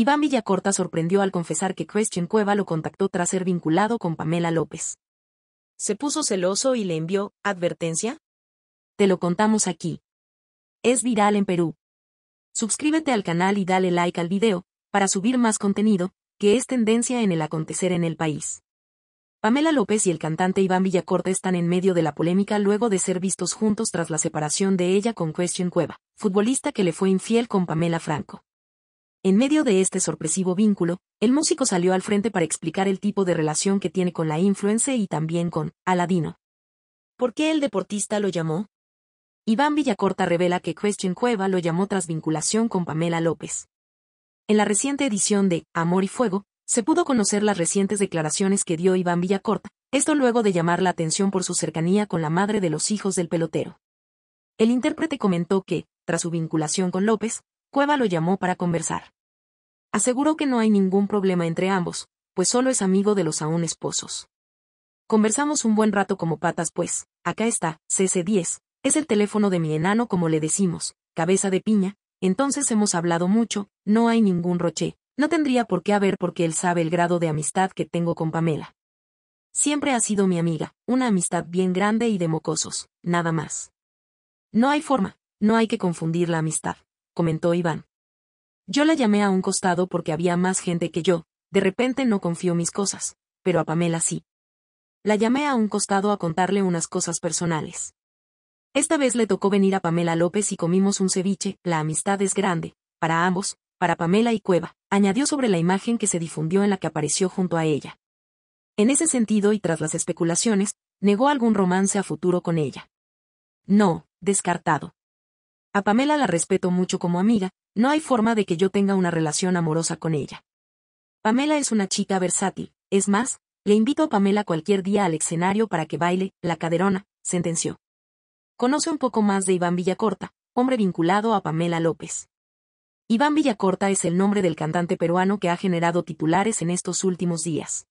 Iván Villacorta sorprendió al confesar que Christian Cueva lo contactó tras ser vinculado con Pamela López. Se puso celoso y le envió, ¿advertencia? Te lo contamos aquí. Es viral en Perú. Suscríbete al canal y dale like al video, para subir más contenido, que es tendencia en el acontecer en el país. Pamela López y el cantante Iván Villacorta están en medio de la polémica luego de ser vistos juntos tras la separación de ella con Christian Cueva, futbolista que le fue infiel con Pamela Franco. En medio de este sorpresivo vínculo, el músico salió al frente para explicar el tipo de relación que tiene con la influencia y también con Aladino. ¿Por qué el deportista lo llamó? Iván Villacorta revela que Question Cueva lo llamó tras vinculación con Pamela López. En la reciente edición de Amor y Fuego, se pudo conocer las recientes declaraciones que dio Iván Villacorta, esto luego de llamar la atención por su cercanía con la madre de los hijos del pelotero. El intérprete comentó que, tras su vinculación con López, Cueva lo llamó para conversar. Aseguró que no hay ningún problema entre ambos, pues solo es amigo de los aún esposos. Conversamos un buen rato como patas pues, acá está, CC10, es el teléfono de mi enano como le decimos, cabeza de piña, entonces hemos hablado mucho, no hay ningún roché, no tendría por qué haber porque él sabe el grado de amistad que tengo con Pamela. Siempre ha sido mi amiga, una amistad bien grande y de mocosos, nada más. No hay forma, no hay que confundir la amistad comentó Iván. Yo la llamé a un costado porque había más gente que yo, de repente no confío mis cosas, pero a Pamela sí. La llamé a un costado a contarle unas cosas personales. Esta vez le tocó venir a Pamela López y comimos un ceviche, la amistad es grande, para ambos, para Pamela y Cueva, añadió sobre la imagen que se difundió en la que apareció junto a ella. En ese sentido y tras las especulaciones, negó algún romance a futuro con ella. No, descartado. A Pamela la respeto mucho como amiga, no hay forma de que yo tenga una relación amorosa con ella. Pamela es una chica versátil, es más, le invito a Pamela cualquier día al escenario para que baile, la caderona, sentenció. Conoce un poco más de Iván Villacorta, hombre vinculado a Pamela López. Iván Villacorta es el nombre del cantante peruano que ha generado titulares en estos últimos días.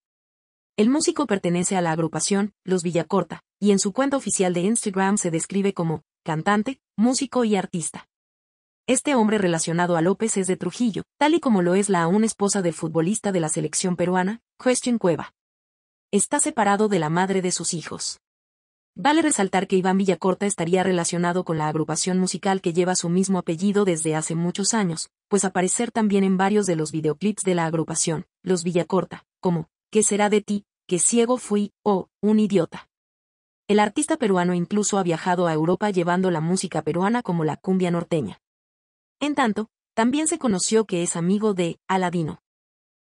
El músico pertenece a la agrupación Los Villacorta, y en su cuenta oficial de Instagram se describe como cantante, músico y artista. Este hombre relacionado a López es de Trujillo, tal y como lo es la aún esposa del futbolista de la selección peruana, Christian Cueva. Está separado de la madre de sus hijos. Vale resaltar que Iván Villacorta estaría relacionado con la agrupación musical que lleva su mismo apellido desde hace muchos años, pues aparecer también en varios de los videoclips de la agrupación, los Villacorta, como ¿Qué será de ti? ¿Qué ciego fui? o Un idiota. El artista peruano incluso ha viajado a Europa llevando la música peruana como la cumbia norteña. En tanto, también se conoció que es amigo de Aladino.